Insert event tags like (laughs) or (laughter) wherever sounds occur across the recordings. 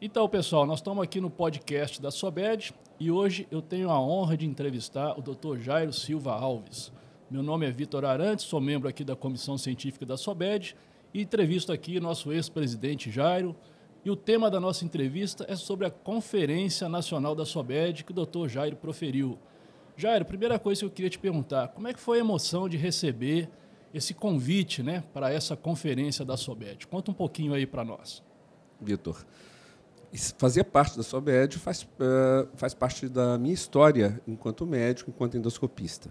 Então, pessoal, nós estamos aqui no podcast da Sobed e hoje eu tenho a honra de entrevistar o Dr. Jairo Silva Alves. Meu nome é Vitor Arantes, sou membro aqui da Comissão Científica da Sobed e entrevisto aqui nosso ex-presidente Jairo. E o tema da nossa entrevista é sobre a Conferência Nacional da Sobed que o Dr. Jairo proferiu. Jairo, primeira coisa que eu queria te perguntar, como é que foi a emoção de receber esse convite né, para essa conferência da Sobed? Conta um pouquinho aí para nós. Vitor, fazia parte da sua BED, faz, eh, faz parte da minha história enquanto médico, enquanto endoscopista.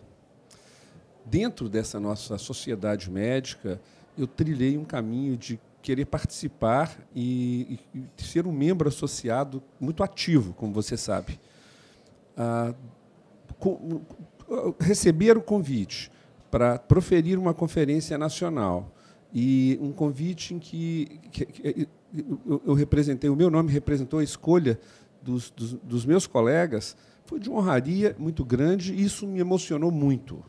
Dentro dessa nossa sociedade médica, eu trilhei um caminho de querer participar e, e, e ser um membro associado muito ativo, como você sabe. Ah, receber o convite para proferir uma conferência nacional e um convite em que, que, que eu, eu, representei, o meu nome representou a escolha dos, dos, dos meus colegas, foi de uma honraria muito grande e isso me emocionou muito.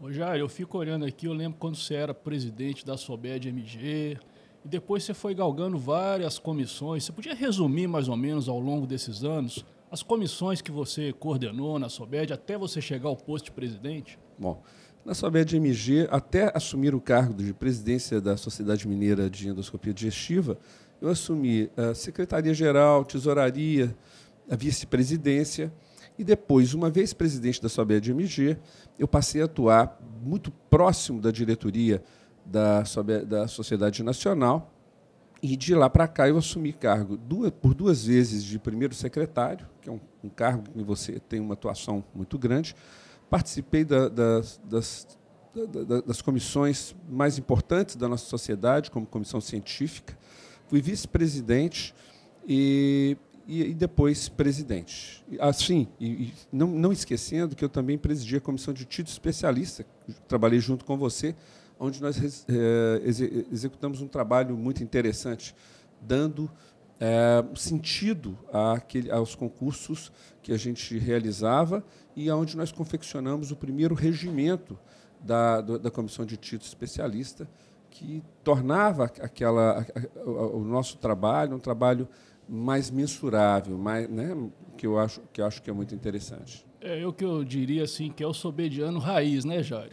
Ô Jair, eu fico olhando aqui, eu lembro quando você era presidente da Sobed MG, e depois você foi galgando várias comissões. Você podia resumir mais ou menos ao longo desses anos as comissões que você coordenou na Sobed até você chegar ao posto de presidente? Bom, na Sobed MG, até assumir o cargo de presidência da Sociedade Mineira de Endoscopia Digestiva, eu assumi a secretaria-geral, tesouraria, a vice-presidência, e depois, uma vez presidente da SOBED eu passei a atuar muito próximo da diretoria da, SOBED, da Sociedade Nacional, e de lá para cá eu assumi cargo duas, por duas vezes de primeiro secretário, que é um, um cargo que você tem uma atuação muito grande. Participei da, da, das, das comissões mais importantes da nossa sociedade, como comissão científica, Fui vice-presidente e, e, depois presidente. Assim, e, não, não esquecendo que eu também presidi a comissão de título especialista, trabalhei junto com você, onde nós é, executamos um trabalho muito interessante, dando é, sentido àquele, aos concursos que a gente realizava e aonde nós confeccionamos o primeiro regimento da, da comissão de título especialista, que tornava aquela, o nosso trabalho um trabalho mais mensurável, mais, né, que, eu acho, que eu acho que é muito interessante. É o que eu diria assim, que é o sobediano raiz, né, Jair?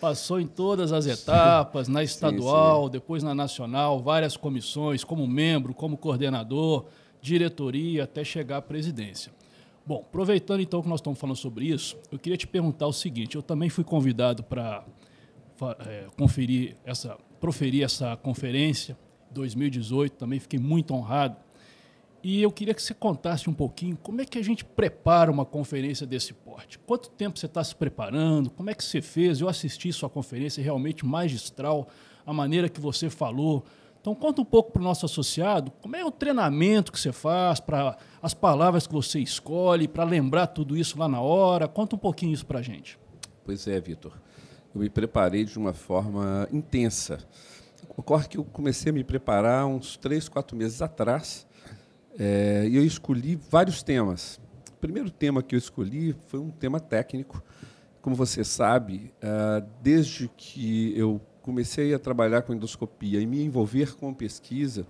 Passou em todas as (laughs) etapas, na estadual, sim, sim. depois na nacional, várias comissões, como membro, como coordenador, diretoria, até chegar à presidência. Bom, aproveitando então que nós estamos falando sobre isso, eu queria te perguntar o seguinte: eu também fui convidado para é, conferir essa, proferir essa conferência 2018, também fiquei muito honrado. E eu queria que você contasse um pouquinho como é que a gente prepara uma conferência desse porte. Quanto tempo você está se preparando? Como é que você fez? Eu assisti sua conferência é realmente magistral, a maneira que você falou. Então, conta um pouco para o nosso associado como é o treinamento que você faz, para as palavras que você escolhe, para lembrar tudo isso lá na hora. Conta um pouquinho isso para a gente. Pois é, Vitor eu me preparei de uma forma intensa. Ocorre que eu comecei a me preparar uns três, quatro meses atrás é, e eu escolhi vários temas. O primeiro tema que eu escolhi foi um tema técnico. Como você sabe, ah, desde que eu comecei a trabalhar com endoscopia e me envolver com pesquisa,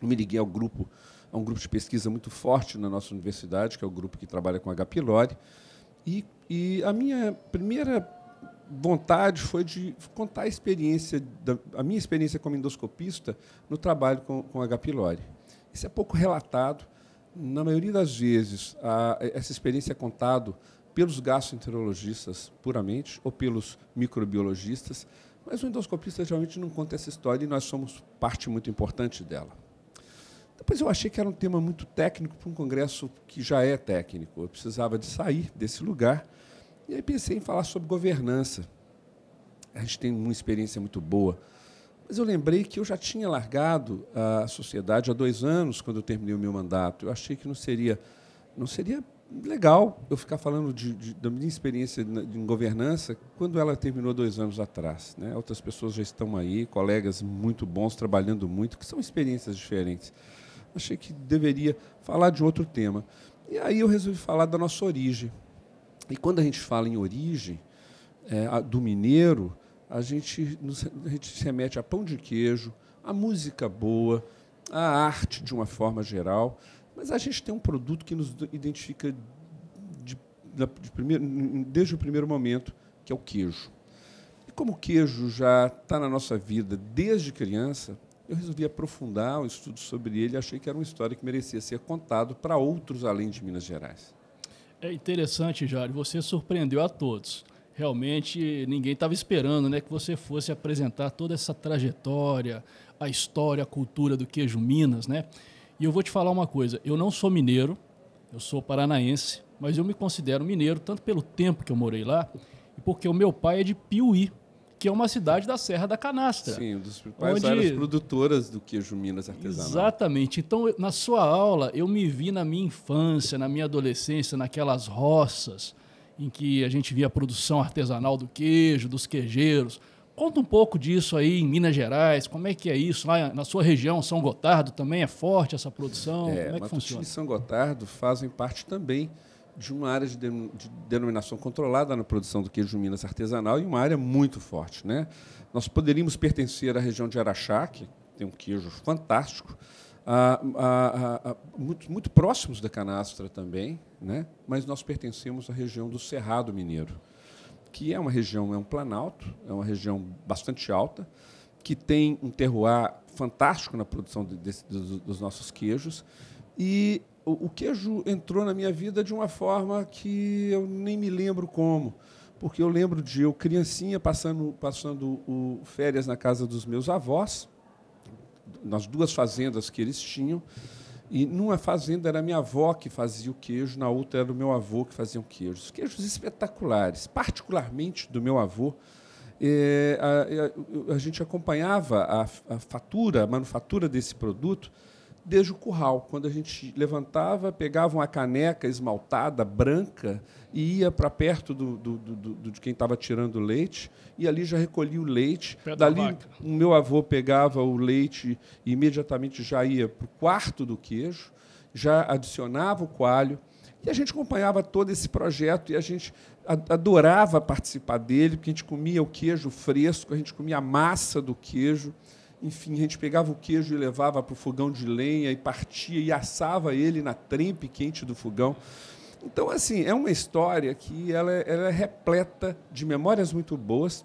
me liguei ao grupo, a um grupo de pesquisa muito forte na nossa universidade, que é o grupo que trabalha com H. pylori, e, e a minha primeira vontade foi de contar a experiência, da, a minha experiência como endoscopista no trabalho com, com H. pylori. Isso é pouco relatado. Na maioria das vezes, a, essa experiência é contada pelos gastroenterologistas puramente ou pelos microbiologistas, mas o endoscopista geralmente não conta essa história e nós somos parte muito importante dela. Depois eu achei que era um tema muito técnico para um congresso que já é técnico. Eu precisava de sair desse lugar e aí pensei em falar sobre governança. A gente tem uma experiência muito boa. Mas eu lembrei que eu já tinha largado a sociedade há dois anos, quando eu terminei o meu mandato. Eu achei que não seria, não seria legal eu ficar falando de, de, da minha experiência em governança quando ela terminou dois anos atrás. Né? Outras pessoas já estão aí, colegas muito bons, trabalhando muito, que são experiências diferentes. Achei que deveria falar de outro tema. E aí eu resolvi falar da nossa origem. E quando a gente fala em origem é, do mineiro, a gente, a gente se remete a pão de queijo, a música boa, a arte de uma forma geral, mas a gente tem um produto que nos identifica de, de primeiro, desde o primeiro momento, que é o queijo. E como o queijo já está na nossa vida desde criança, eu resolvi aprofundar o um estudo sobre ele e achei que era uma história que merecia ser contado para outros além de Minas Gerais. É interessante, Jário, você surpreendeu a todos. Realmente ninguém estava esperando né, que você fosse apresentar toda essa trajetória, a história, a cultura do queijo Minas, né? E eu vou te falar uma coisa, eu não sou mineiro, eu sou paranaense, mas eu me considero mineiro tanto pelo tempo que eu morei lá e porque o meu pai é de Piuí, que é uma cidade da Serra da Canastra. Sim, um dos principais onde... áreas produtoras do queijo Minas artesanal. Exatamente. Então, na sua aula, eu me vi na minha infância, na minha adolescência, naquelas roças em que a gente via a produção artesanal do queijo, dos queijeiros. Conta um pouco disso aí em Minas Gerais, como é que é isso? Lá na sua região, São Gotardo, também é forte essa produção? É, como é que funciona? e São Gotardo fazem parte também de uma área de, denominação controlada na produção do queijo Minas artesanal e uma área muito forte. Né? Nós poderíamos pertencer à região de Araxá, que tem um queijo fantástico, a, a, a, muito, muito próximos da canastra também, né? mas nós pertencemos à região do Cerrado Mineiro, que é uma região, é um planalto, é uma região bastante alta, que tem um terroir fantástico na produção de, de, dos nossos queijos, e o, queijo entrou na minha vida de uma forma que eu nem me lembro como porque eu lembro de eu criancinha passando passando o, férias na casa dos meus avós nas duas fazendas que eles tinham e numa fazenda era minha avó que fazia o queijo, na outra era o meu avô que fazia o queijo. Queijos espetaculares, particularmente do meu avô. É, a, a, é, a, gente acompanhava a, a fatura, a manufatura desse produto desde o curral, quando a gente levantava, pegava uma caneca esmaltada, branca, e ia para perto do, do, do, de quem estava tirando o leite, e ali já recolhia o leite. Pé Dali, o meu avô pegava o leite e imediatamente já ia para o quarto do queijo, já adicionava o coalho, e a gente acompanhava todo esse projeto e a gente adorava participar dele, porque a gente comia o queijo fresco, a gente comia a massa do queijo enfim, a gente pegava o queijo e levava para o fogão de lenha e partia e assava ele na trempe quente do fogão. Então, assim, é uma história que ela, é, ela é repleta de memórias muito boas,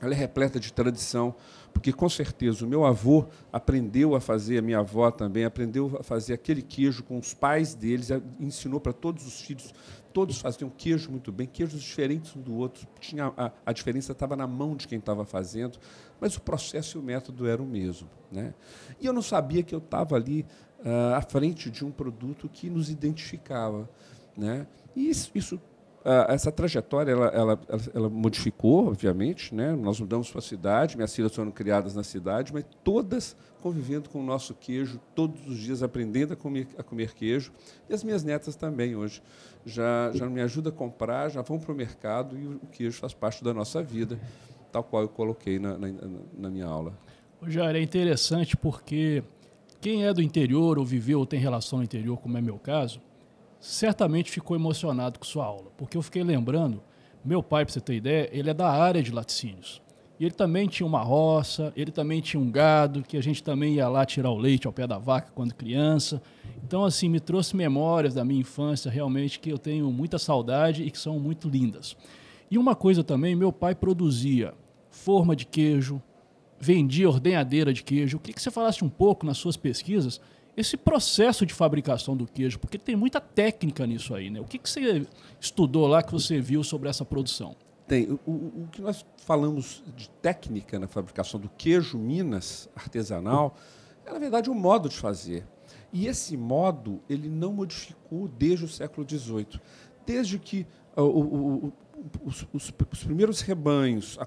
ela é repleta de tradição, porque com certeza o meu avô aprendeu a fazer, a minha avó também aprendeu a fazer aquele queijo com os pais deles, ensinou para todos os filhos, todos faziam queijo muito bem, queijos diferentes um do outro, tinha a, a diferença estava na mão de quem estava fazendo, mas o processo e o método eram o mesmo, né? E eu não sabia que eu estava ali ah, à frente de um produto que nos identificava, né? E isso, isso ah, essa trajetória ela, ela, ela, modificou, obviamente, né? Nós mudamos para a cidade, minhas filhas foram criadas na cidade, mas todas convivendo com o nosso queijo, todos os dias aprendendo a comer, a comer queijo. E as minhas netas também hoje já já me ajudam a comprar, já vão para o mercado e o queijo faz parte da nossa vida, tal qual eu coloquei na, na, na minha aula. Jair, é interessante porque quem é do interior ou viveu ou tem relação ao interior, como é meu caso, certamente ficou emocionado com sua aula, porque eu fiquei lembrando, meu pai, para você ter ideia, ele é da área de laticínios. E ele também tinha uma roça, ele também tinha um gado, que a gente também ia lá tirar o leite ao pé da vaca quando criança. Então, assim, me trouxe memórias da minha infância, realmente, que eu tenho muita saudade e que são muito lindas. E uma coisa também, meu pai produzia forma de queijo, vendia ordenhadeira de queijo. O queria que você falasse um pouco nas suas pesquisas esse processo de fabricação do queijo, porque tem muita técnica nisso aí, né? O que, que você estudou lá que você viu sobre essa produção? Tem. O, o, que nós falamos de técnica na fabricação do queijo Minas artesanal é, na verdade, o um modo de fazer. E esse modo ele não modificou desde o século XVIII. Desde que ah, o, o, os, os, os primeiros rebanhos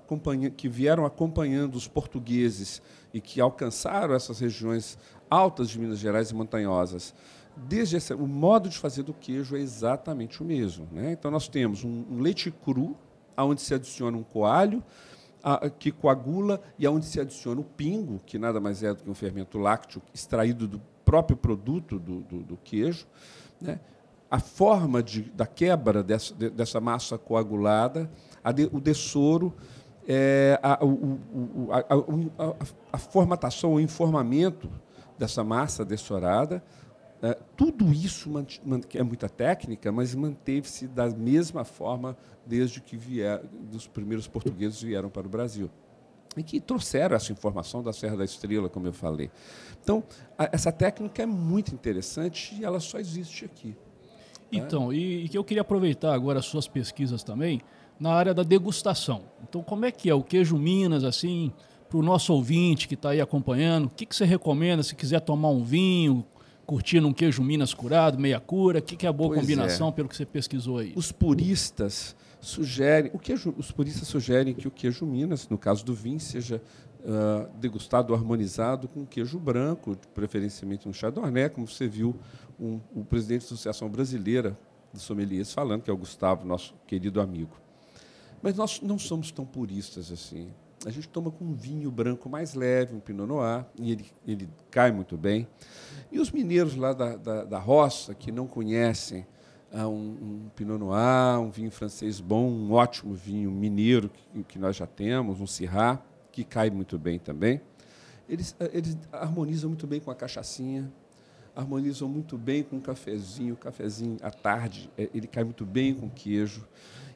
que vieram acompanhando os portugueses e que alcançaram essas regiões altas de Minas Gerais e montanhosas, desde esse, o modo de fazer do queijo é exatamente o mesmo. Né? Então, nós temos um, um leite cru, aonde se adiciona um coalho, a, que coagula, e aonde se adiciona o pingo, que nada mais é do que um fermento lácteo extraído do próprio produto do, do, do queijo. Né? a forma de, da quebra dessa, dessa massa coagulada, de, o dessouro, é, a, a, a, a, formatação, o informamento dessa massa dessorada, é, tudo isso é muita técnica, mas manteve-se da mesma forma desde que os primeiros portugueses vieram para o Brasil e que trouxeram essa informação da Serra da Estrela, como eu falei. Então, a, essa técnica é muito interessante e ela só existe aqui. Né? Então, e, que eu queria aproveitar agora as suas pesquisas também na área da degustação. Então, como é que é o queijo Minas, assim, para o nosso ouvinte que está aí acompanhando, o que, que você recomenda se quiser tomar um vinho, curtindo um queijo Minas curado, meia cura? O que, que é a boa pois é. combinação, é. pelo que você pesquisou aí? Os puristas sugerem, o queijo, os puristas sugerem que o queijo Minas, no caso do vinho, seja uh, degustado harmonizado com queijo branco, preferencialmente um chardonnay, como você viu um, o presidente da Associação Brasileira de Sommeliers falando, que é o Gustavo, nosso querido amigo. Mas nós não somos tão puristas assim. A gente toma com um vinho branco mais leve, um Pinot Noir, e ele, ele cai muito bem. E os mineiros lá da, da, da roça, que não conhecem ah, um, um, Pinot Noir, um vinho francês bom, um ótimo vinho mineiro que, que nós já temos, um Syrah, que cai muito bem também. Eles, eh, eles harmonizam muito bem com a cachaçinha, harmonizam muito bem com o cafezinho, o cafezinho à tarde, eh, ele cai muito bem com queijo.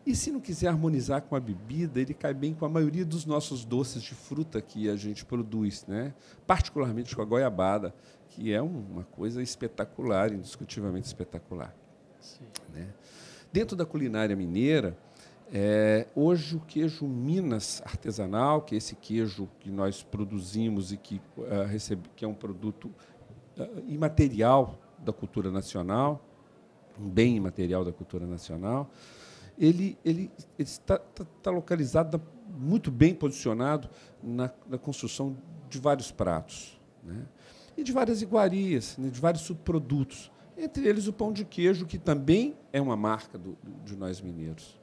E se não quiser harmonizar com a bebida, ele cai bem com a maioria dos nossos doces de fruta que a gente produz, né? particularmente com a goiabada, que é uma coisa espetacular, indiscutivelmente espetacular. Né? Dentro da culinária mineira, é, hoje, o queijo Minas artesanal, que é esse queijo que nós produzimos e que, uh, recebe, que é um produto uh, imaterial da cultura nacional, um bem imaterial da cultura nacional, ele, ele, ele está, está, está, localizado, muito bem posicionado na, na construção de vários pratos né? e de várias iguarias, né? de vários subprodutos, entre eles o pão de queijo, que também é uma marca do, de nós mineiros.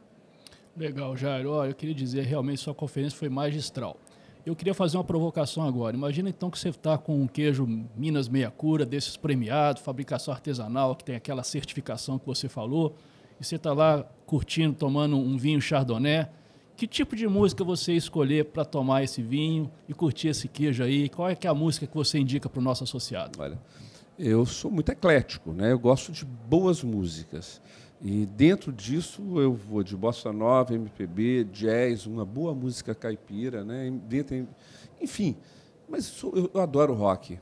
Legal, Jairo. Olha, eu queria dizer, realmente, sua conferência foi magistral. Eu queria fazer uma provocação agora. Imagina então que você está com um queijo Minas Meia Cura, desses premiados, fabricação artesanal, que tem aquela certificação que você falou, e você está lá curtindo, tomando um vinho chardonnay. Que tipo de música você escolher para tomar esse vinho e curtir esse queijo aí? Qual é, que é a música que você indica para o nosso associado? Olha, eu sou muito eclético, né? Eu gosto de boas músicas. E dentro disso eu vou de bossa nova, MPB, jazz, uma boa música caipira, né? Dentro, enfim, mas sou, eu, eu, adoro rock.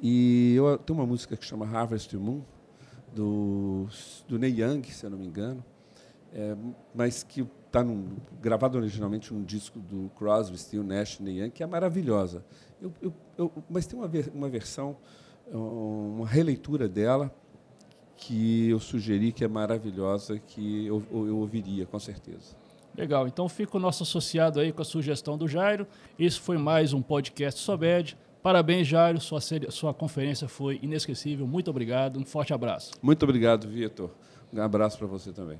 E eu tenho uma música que chama Harvest Moon do do Neil Young, se eu não me engano, é, mas que está gravado originalmente num disco do Crosby, Steel, Nash, Neil Young, que é maravilhosa. Eu, eu, mas tem uma, ver, uma versão uma releitura dela que eu sugeri que é maravilhosa, que eu, eu ouviria, com certeza. Legal, então fica o nosso associado aí com a sugestão do Jairo. Esse foi mais um podcast Sobed. Parabéns, Jairo, sua, sua conferência foi inesquecível. Muito obrigado, um forte abraço. Muito obrigado, Vitor. Um abraço para você também.